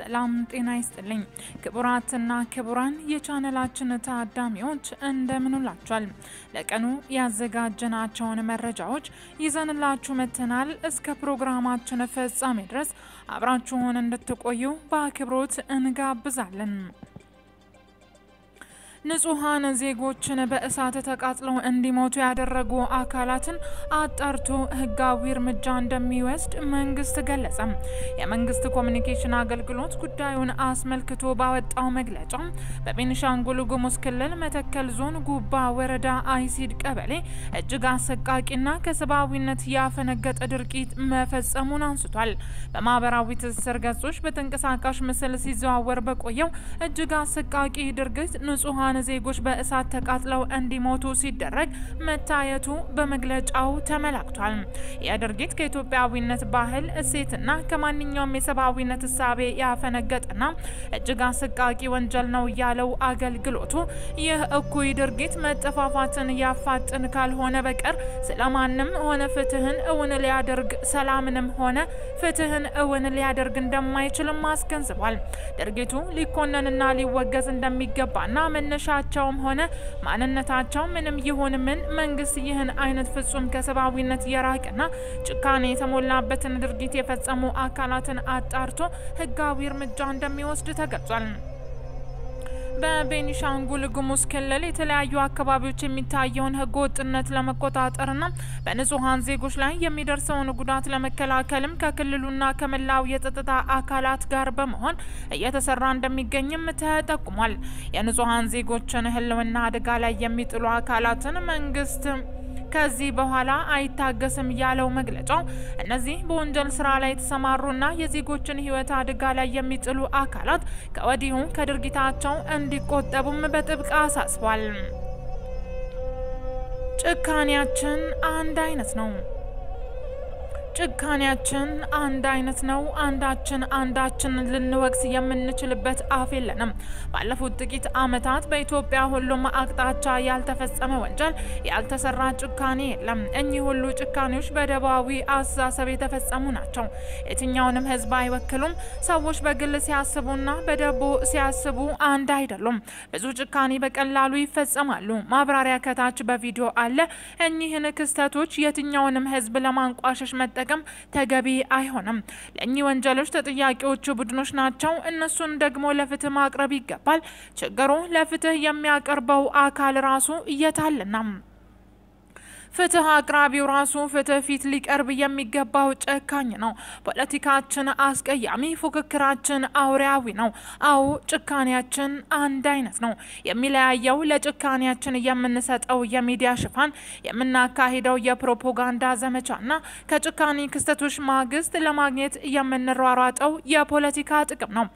ሰላም ጤና ይስጥልኝ ክቡራትና ክቡራን የቻነላችን ታዳሚዎች እንደምንላችኋል። ለቀኑ ያዘጋጀናቸውን መረጃዎች ይዘንላችሁ መትናል እስከ ፕሮግራማችን ፍጻሜ ድረስ አብራችሁን እንድትቆዩ በአክብሮት እንጋብዛለን። ንጹሐን ዜጎችን በእሳት ተቃጥለው እንዲሞቱ ያደረጉ አካላትን አጣርቶ ሕጋዊ እርምጃ እንደሚወስድ መንግስት ገለጸ። የመንግስት ኮሚኒኬሽን አገልግሎት ጉዳዩን አስመልክቶ ባወጣው መግለጫ በቤኒሻንጉል ጉሙዝ ክልል መተከል ዞን ጉባ ወረዳ አይሲድ ቀበሌ እጅግ አሰቃቂና ከሰብአዊነት ያፈነገጠ ድርጊት መፈጸሙን አንስቷል። በማህበራዊ ትስስር ገጾች በተንቀሳቃሽ ምስል ሲዘዋወር በቆየው እጅግ አሰቃቂ ድርጊት ንጹሐን ንጹሐን ዜጎች በእሳት ተቃጥለው እንዲሞቱ ሲደረግ መታየቱ በመግለጫው ተመላክቷል። ይህ ድርጊት ከኢትዮጵያዊነት ባህል እሴትና ከማንኛውም የሰብአዊነት እሳቤ ያፈነገጠና እጅግ አሰቃቂ ወንጀል ነው ያለው አገልግሎቱ ይህ እኩይ ድርጊት መጠፋፋትን ያፋጥን ካልሆነ በቀር ስለማንም ሆነ ፍትህን እውን ሊያደርግ ሰላምንም ሆነ ፍትህን እውን ሊያደርግ እንደማይችልም አስገንዝቧል። ድርጊቱ ሊኮነንና ሊወገዝ እንደሚገባና መነሻ መነሻቸውም ሆነ ማንነታቸው ምንም ይሁን ምን መንግስት ይህን አይነት ፍጹም ከሰብአዊነት የራቀና ጭካኔ የተሞላበትን ድርጊት የፈጸሙ አካላትን አጣርቶ ህጋዊ እርምጃ እንደሚወስድ ተገልጿል። በቤኒሻንጉል ጉሙዝ ክልል የተለያዩ አካባቢዎች የሚታየውን ወጥነት ለመቆጣጠርና በንጹሀን ዜጎች ላይ የሚደርሰውን ጉዳት ለመከላከልም ከክልሉና ከመላው የጸጥታ አካላት ጋር በመሆን እየተሰራ እንደሚገኝም ተጠቁሟል። የንጹሀን ዜጎችን ህልውና አደጋ ላይ የሚጥሉ አካላትን መንግስት ከዚህ በኋላ አይታገስም ያለው መግለጫው እነዚህ በወንጀል ስራ ላይ የተሰማሩና የዜጎችን ህይወት አደጋ ላይ የሚጥሉ አካላት ከወዲሁ ከድርጊታቸው እንዲቆጠቡም በጥብቅ አሳስቧል። ጭካኔያችን አንድ አይነት ነው። ጭካኔያችን አንድ አይነት ነው። አንዳችን አንዳችን ልንወቅስ የምንችልበት አፍ የለንም። ባለፉት ጥቂት ዓመታት በኢትዮጵያ ሁሉም አቅጣጫ ያልተፈጸመ ወንጀል፣ ያልተሰራ ጭካኔ የለም። እኚህ ሁሉ ጭካኔዎች በደባዊ አስተሳሰብ የተፈጸሙ ናቸው። የትኛውንም ሕዝብ አይወክሉም። ሰዎች በግል ሲያስቡና በደቦ ሲያስቡ አንድ አይደሉም። ብዙ ጭካኔ በቀላሉ ይፈጸማሉ። ማብራሪያ ከታች በቪዲዮ አለ። እኚህን ክስተቶች የትኛውንም ሕዝብ ለማንቋሸሽ መጠ መጠቀም ተገቢ አይሆንም። ለእኚህ ወንጀሎች ተጠያቂዎቹ ቡድኖች ናቸው። እነሱን ደግሞ ለፍትህ ማቅረብ ይገባል። ችግሩ ለፍትህ የሚያቀርበው አካል ራሱ እየታለና ፍትህ አቅራቢው ራሱ ፍትህ ፊት ሊቀርብ የሚገባው ጨካኝ ነው። ፖለቲካችን አስቀያሚ፣ ፉክክራችን አውሪያዊ ነው። አዎ ጭካኔያችን አንድ አይነት ነው። የሚለያየው ለጭካኔያችን የምንሰጠው የሚዲያ ሽፋን፣ የምናካሂደው የፕሮፓጋንዳ ዘመቻና ከጭካኔ ክስተቶች ማግስት ለማግኘት የምንሯሯጠው የፖለቲካ ጥቅም ነው።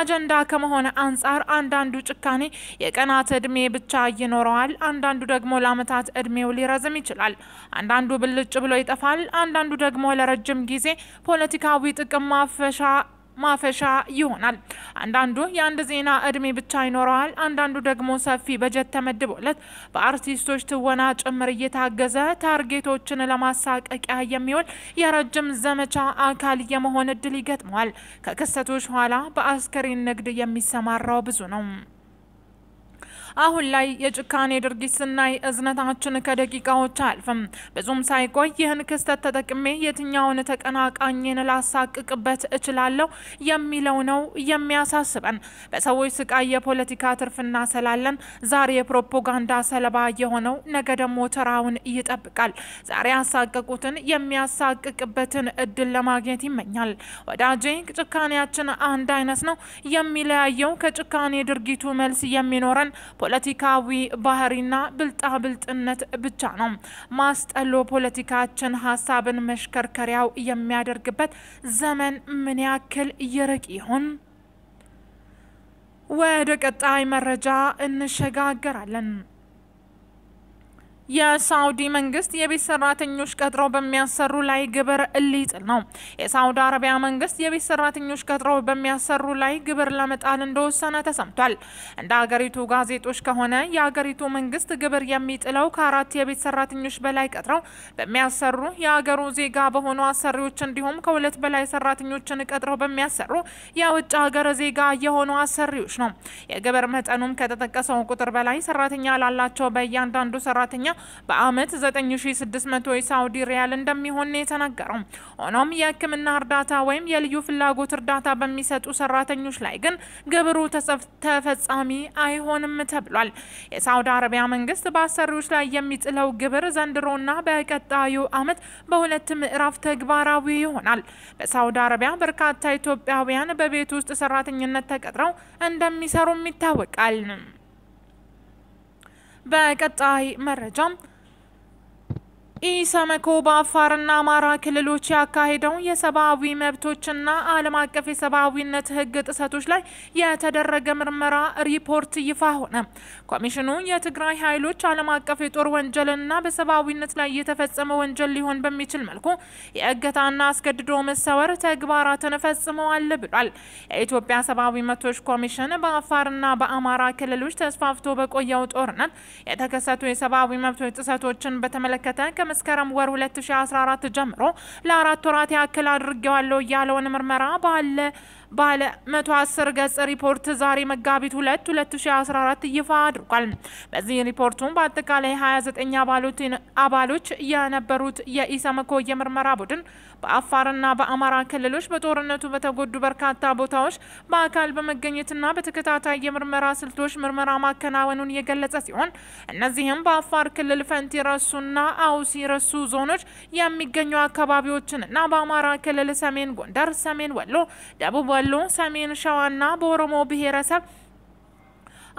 አጀንዳ ከመሆነ አንጻር አንዳንዱ ጭካኔ የቀናት እድሜ ብቻ ይኖረዋል፣ አንዳንዱ ደግሞ ለዓመታት እድሜው ሊረዝም ይችላል። ይጠይቃል። አንዳንዱ ብልጭ ብሎ ይጠፋል። አንዳንዱ ደግሞ ለረጅም ጊዜ ፖለቲካዊ ጥቅም ማፈሻ ማፈሻ ይሆናል። አንዳንዱ የአንድ ዜና እድሜ ብቻ ይኖረዋል። አንዳንዱ ደግሞ ሰፊ በጀት ተመድቦለት በአርቲስቶች ትወና ጭምር እየታገዘ ታርጌቶችን ለማሳቀቂያ የሚውል የረጅም ዘመቻ አካል የመሆን እድል ይገጥመዋል። ከክስተቶች ኋላ በአስከሬን ንግድ የሚሰማራው ብዙ ነው። አሁን ላይ የጭካኔ ድርጊት ስናይ እዝነታችን ከደቂቃዎች አልፍም። ብዙም ሳይቆይ ይህን ክስተት ተጠቅሜ የትኛውን ተቀናቃኝን ላሳቅቅበት እችላለሁ የሚለው ነው የሚያሳስበን። በሰዎች ስቃይ የፖለቲካ ትርፍ እናሰላለን። ዛሬ የፕሮፓጋንዳ ሰለባ የሆነው ነገ ደግሞ ተራውን ይጠብቃል። ዛሬ ያሳቀቁትን የሚያሳቅቅበትን እድል ለማግኘት ይመኛል። ወዳጄ ጭካኔያችን አንድ አይነት ነው። የሚለያየው ከጭካኔ ድርጊቱ መልስ የሚኖረን ፖለቲካዊ ባህሪና ብልጣብልጥነት ብቻ ነው። ማስጠሎ ፖለቲካችን ሀሳብን መሽከርከሪያው የሚያደርግበት ዘመን ምን ያክል ይርቅ ይሆን? ወደ ቀጣይ መረጃ እንሸጋገራለን። የሳውዲ መንግስት የቤት ሰራተኞች ቀጥሮ በሚያሰሩ ላይ ግብር እሊጥል ነው። የሳውዲ አረቢያ መንግስት የቤት ሰራተኞች ቀጥሮ በሚያሰሩ ላይ ግብር ለመጣል እንደወሰነ ተሰምቷል። እንደ አገሪቱ ጋዜጦች ከሆነ የአገሪቱ መንግስት ግብር የሚጥለው ከአራት የቤት ሰራተኞች በላይ ቀጥረው በሚያሰሩ የአገሩ ዜጋ በሆኑ አሰሪዎች እንዲሁም ከሁለት በላይ ሰራተኞችን ቀጥረው በሚያሰሩ የውጭ ሀገር ዜጋ የሆኑ አሰሪዎች ነው። የግብር መጠኑም ከተጠቀሰው ቁጥር በላይ ሰራተኛ ላላቸው በእያንዳንዱ ሰራተኛ በአመት 9600 የሳውዲ ሪያል እንደሚሆን ነው የተነገረው። ሆኖም የህክምና እርዳታ ወይም የልዩ ፍላጎት እርዳታ በሚሰጡ ሰራተኞች ላይ ግን ግብሩ ተፈጻሚ አይሆንም ተብሏል። የሳውዲ አረቢያ መንግስት በአሰሪዎች ላይ የሚጥለው ግብር ዘንድሮና በቀጣዩ አመት በሁለት ምዕራፍ ተግባራዊ ይሆናል። በሳውዲ አረቢያ በርካታ ኢትዮጵያውያን በቤት ውስጥ ሰራተኝነት ተቀጥረው እንደሚሰሩም ይታወቃል። በቀጣይ መረጃም ኢሰመኮ በአፋርና አማራ ክልሎች ያካሄደው የሰብአዊ መብቶችና ዓለም አቀፍ የሰብአዊነት ሕግ ጥሰቶች ላይ የተደረገ ምርመራ ሪፖርት ይፋ ሆነ። ኮሚሽኑ የትግራይ ኃይሎች ዓለም አቀፍ የጦር ወንጀልና በሰብአዊነት ላይ የተፈጸመ ወንጀል ሊሆን በሚችል መልኩ የእገታና አስገድዶ መሰወር ተግባራትን ፈጽመዋል ብሏል። የኢትዮጵያ ሰብአዊ መብቶች ኮሚሽን በአፋርና በአማራ ክልሎች ተስፋፍቶ በቆየው ጦርነት የተከሰቱ የሰብአዊ መብቶች ጥሰቶችን በተመለከተ ከመስከረም ወር 2014 ጀምሮ ለአራት ወራት ያክል አድርጌዋለሁ እያለውን ምርመራ ባለ ባለ 110 ገጽ ሪፖርት ዛሬ መጋቢት 2 2014 ይፋ አድርጓል። በዚህ ሪፖርቱም በአጠቃላይ 29 አባሎች የነበሩት የኢሰመኮ የምርመራ ቡድን በአፋርና በአማራ ክልሎች በጦርነቱ በተጎዱ በርካታ ቦታዎች በአካል በመገኘትና በተከታታይ የምርመራ ስልቶች ምርመራ ማከናወኑን የገለጸ ሲሆን እነዚህም በአፋር ክልል ፈንቲ ረሱና አውሲ ረሱ ዞኖች የሚገኙ አካባቢዎችንና በአማራ ክልል ሰሜን ጎንደር፣ ሰሜን ወሎ፣ ደቡብ ያለውን ሰሜን ሸዋና በኦሮሞ ብሔረሰብ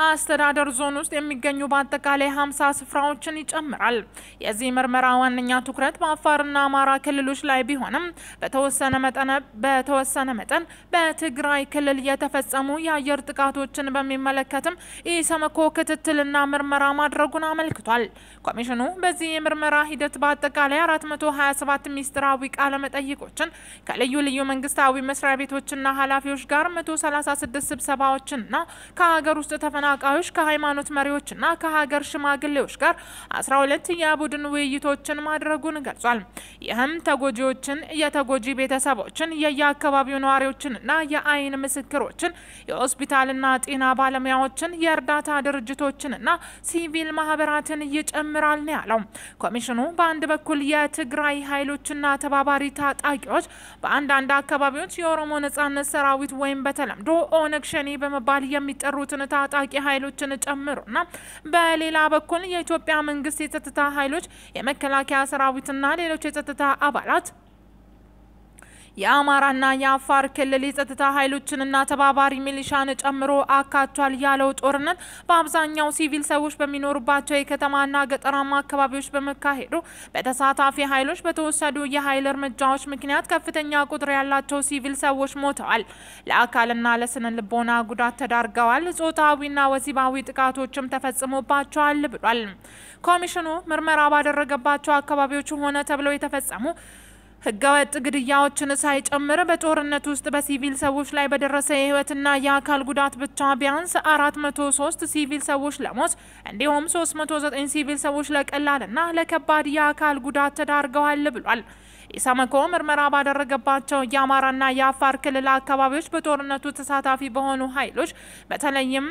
አስተዳደር ዞን ውስጥ የሚገኙ በአጠቃላይ 50 ስፍራዎችን ይጨምራል። የዚህ ምርመራ ዋነኛ ትኩረት በአፋርና አማራ ክልሎች ላይ ቢሆንም በተወሰነ መጠነ በተወሰነ መጠን በትግራይ ክልል የተፈጸሙ የአየር ጥቃቶችን በሚመለከትም ኢሰመኮ ክትትልና ምርመራ ማድረጉን አመልክቷል። ኮሚሽኑ በዚህ የምርመራ ሂደት በአጠቃላይ 427 ሚስጥራዊ ቃለ መጠይቆችን ከልዩ ልዩ መንግስታዊ መስሪያ ቤቶችና ኃላፊዎች ጋር 136 ስብሰባዎችንና ከሀገር ውስጥ ተፈና ተፈናቃዮች ከሃይማኖት መሪዎችና ከሀገር ሽማግሌዎች ጋር አስራ ሁለት የቡድን ውይይቶችን ማድረጉን ገልጿል። ይህም ተጎጂዎችን፣ የተጎጂ ቤተሰቦችን፣ የየአካባቢው ነዋሪዎችንና የአይን ምስክሮችን፣ የሆስፒታልና ጤና ባለሙያዎችን፣ የእርዳታ ድርጅቶችንና ሲቪል ማህበራትን ይጨምራል ነው ያለው። ኮሚሽኑ በአንድ በኩል የትግራይ ኃይሎችና ተባባሪ ታጣቂዎች በአንዳንድ አካባቢዎች የኦሮሞ ነጻነት ሰራዊት ወይም በተለምዶ ኦነግ ሸኔ በመባል የሚጠሩትን ታጣቂ ኃይሎችን ጨምሮና በሌላ በኩል የኢትዮጵያ መንግስት የጸጥታ ኃይሎች የመከላከያ ሰራዊትና ሌሎች የጸጥታ አባላት የአማራና የአፋር ክልል የጸጥታ ኃይሎችንና ተባባሪ ሚሊሻን ጨምሮ አካቷል ያለው ጦርነት በአብዛኛው ሲቪል ሰዎች በሚኖሩባቸው የከተማና ገጠራማ አካባቢዎች በመካሄዱ በተሳታፊ ኃይሎች በተወሰዱ የኃይል እርምጃዎች ምክንያት ከፍተኛ ቁጥር ያላቸው ሲቪል ሰዎች ሞተዋል፣ ለአካልና ለስነ ልቦና ጉዳት ተዳርገዋል፣ ጾታዊና ወሲባዊ ጥቃቶችም ተፈጽሞባቸዋል ብሏል። ኮሚሽኑ ምርመራ ባደረገባቸው አካባቢዎች ሆነ ተብለው የተፈጸሙ ህገወጥ ግድያዎችን ሳይጨምር በጦርነት ውስጥ በሲቪል ሰዎች ላይ በደረሰ የህይወትና የአካል ጉዳት ብቻ ቢያንስ 403 ሲቪል ሰዎች ለሞት እንዲሁም 309 ሲቪል ሰዎች ለቀላልና ለከባድ የአካል ጉዳት ተዳርገዋል ብሏል። ኢሰመኮ ምርመራ ባደረገባቸው የአማራና የአፋር ክልል አካባቢዎች በጦርነቱ ተሳታፊ በሆኑ ኃይሎች በተለይም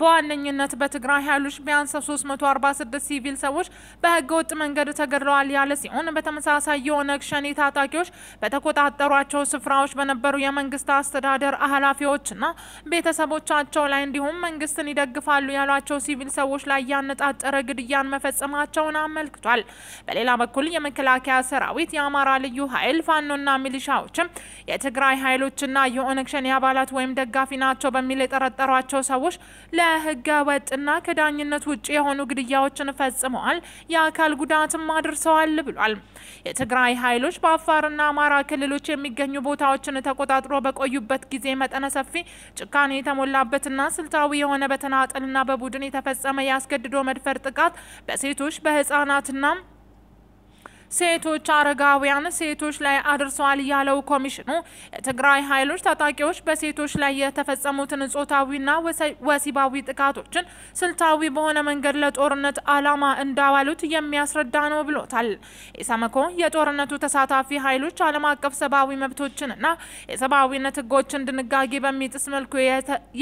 በዋነኝነት በትግራይ ኃይሎች ቢያንስ 346 ሲቪል ሰዎች በህገ ወጥ መንገድ ተገድለዋል ያለ ሲሆን በተመሳሳይ የኦነግ ሸኔ ታጣቂዎች በተቆጣጠሯቸው ስፍራዎች በነበሩ የመንግስት አስተዳደር ኃላፊዎችና ቤተሰቦቻቸው ላይ እንዲሁም መንግስትን ይደግፋሉ ያሏቸው ሲቪል ሰዎች ላይ ያነጣጠረ ግድያን መፈጸማቸውን አመልክቷል። በሌላ በኩል የመከላከያ ሰራዊት፣ የአማራ ልዩ ኃይል ፋኖና ሚሊሻዎችም የትግራይ ኃይሎችና የኦነግ ሸኔ አባላት ወይም ደጋፊ ናቸው በሚል የጠረጠሯቸው ሰዎች ለህገ ወጥና ከዳኝነት ውጭ የሆኑ ግድያዎችን ፈጽመዋል፣ የአካል ጉዳትም አድርሰዋል ብሏል። የትግራይ ኃይሎች በአፋርና አማራ ክልሎች የሚገኙ ቦታዎችን ተቆጣጥሮ በቆዩበት ጊዜ መጠነ ሰፊ ጭካኔ የተሞላበትና ስልታዊ የሆነ በተናጠልና በቡድን የተፈጸመ የአስገድዶ መድፈር ጥቃት በሴቶች በህጻናትና ሴቶች፣ አረጋውያን ሴቶች ላይ አድርሰዋል ያለው ኮሚሽኑ የትግራይ ኃይሎች ታጣቂዎች በሴቶች ላይ የተፈጸሙትን ጾታዊና ወሲባዊ ጥቃቶችን ስልታዊ በሆነ መንገድ ለጦርነት ዓላማ እንዳዋሉት የሚያስረዳ ነው ብሎታል። ኢሰመኮ የጦርነቱ ተሳታፊ ኃይሎች ዓለም አቀፍ ሰብአዊ መብቶችንና የሰብአዊነት ህጎችን ድንጋጌ በሚጥስ መልኩ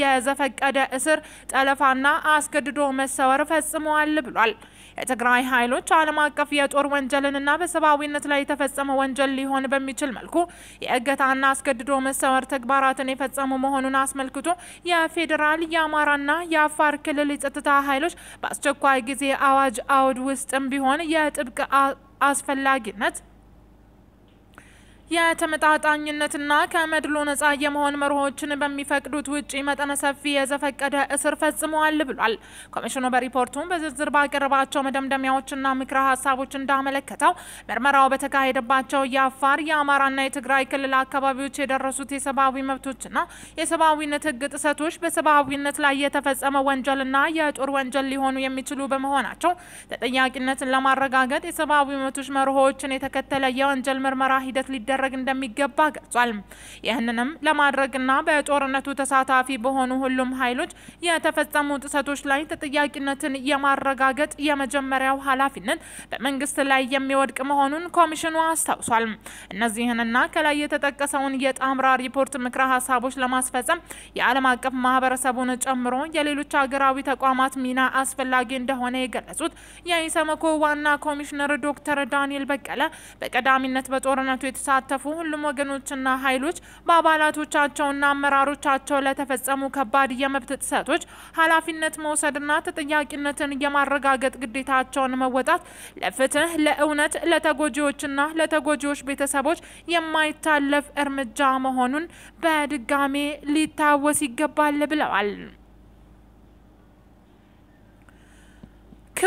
የዘፈቀደ እስር፣ ጠለፋና አስገድዶ መሰወር ፈጽመዋል ብሏል። የትግራይ ኃይሎች ዓለም አቀፍ የጦር ወንጀልንና በሰብአዊነት ላይ የተፈጸመ ወንጀል ሊሆን በሚችል መልኩ የእገታና አስገድዶ መሰወር ተግባራትን የፈጸሙ መሆኑን አስመልክቶ የፌዴራል የአማራና የአፋር ክልል የጸጥታ ኃይሎች በአስቸኳይ ጊዜ አዋጅ አውድ ውስጥም ቢሆን የጥብቅ አስፈላጊነት የተመጣጣኝነትና ከመድሎ ነጻ የመሆን መርሆችን በሚፈቅዱት ውጪ መጠነ ሰፊ የዘፈቀደ እስር ፈጽመዋል ብሏል። ኮሚሽኑ በሪፖርቱ በዝርዝር ባቀረባቸው መደምደሚያዎችና ምክረ ሀሳቦች እንዳመለከተው ምርመራው በተካሄደባቸው የአፋር፣ የአማራና የትግራይ ክልል አካባቢዎች የደረሱት የሰብአዊ መብቶችና የሰብአዊነት ህግ ጥሰቶች በሰብአዊነት ላይ የተፈጸመ ወንጀልና የጦር ወንጀል ሊሆኑ የሚችሉ በመሆናቸው ተጠያቂነትን ለማረጋገጥ የሰብአዊ መብቶች መርሆዎችን የተከተለ የወንጀል ምርመራ ሂደት ሊደረግ ሊደረግ እንደሚገባ ገልጿል። ይህንንም ለማድረግና በጦርነቱ ተሳታፊ በሆኑ ሁሉም ኃይሎች የተፈጸሙ ጥሰቶች ላይ ተጠያቂነትን የማረጋገጥ የመጀመሪያው ኃላፊነት በመንግስት ላይ የሚወድቅ መሆኑን ኮሚሽኑ አስታውሷል። እነዚህንና ከላይ የተጠቀሰውን የጣምራ ሪፖርት ምክረ ሀሳቦች ለማስፈጸም የዓለም አቀፍ ማህበረሰቡን ጨምሮ የሌሎች ሀገራዊ ተቋማት ሚና አስፈላጊ እንደሆነ የገለጹት የኢሰመኮ ዋና ኮሚሽነር ዶክተር ዳንኤል በቀለ በቀዳሚነት በጦርነቱ የተሳ የተሳተፉ ሁሉም ወገኖችና ኃይሎች በአባላቶቻቸውና አመራሮቻቸው ለተፈጸሙ ከባድ የመብት ጥሰቶች ኃላፊነት መውሰድና ተጠያቂነትን የማረጋገጥ ግዴታቸውን መወጣት ለፍትህ፣ ለእውነት፣ ለተጎጂዎችና ለተጎጂዎች ቤተሰቦች የማይታለፍ እርምጃ መሆኑን በድጋሜ ሊታወስ ይገባል ብለዋል።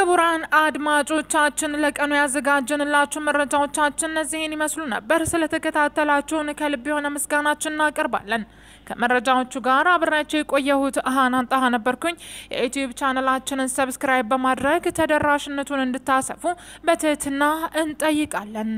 ክቡራን አድማጮቻችን ለቀኑ ያዘጋጀንላችሁ መረጃዎቻችን እነዚህን ይመስሉ ነበር። ስለተከታተላችሁን ከልብ የሆነ ምስጋናችን እናቀርባለን። ከመረጃዎቹ ጋር አብሬያቸው የቆየሁት አሃናን ጣሃ ነበርኩኝ። የዩትዩብ ቻነላችንን ሰብስክራይብ በማድረግ ተደራሽነቱን እንድታሰፉ በትህትና እንጠይቃለን።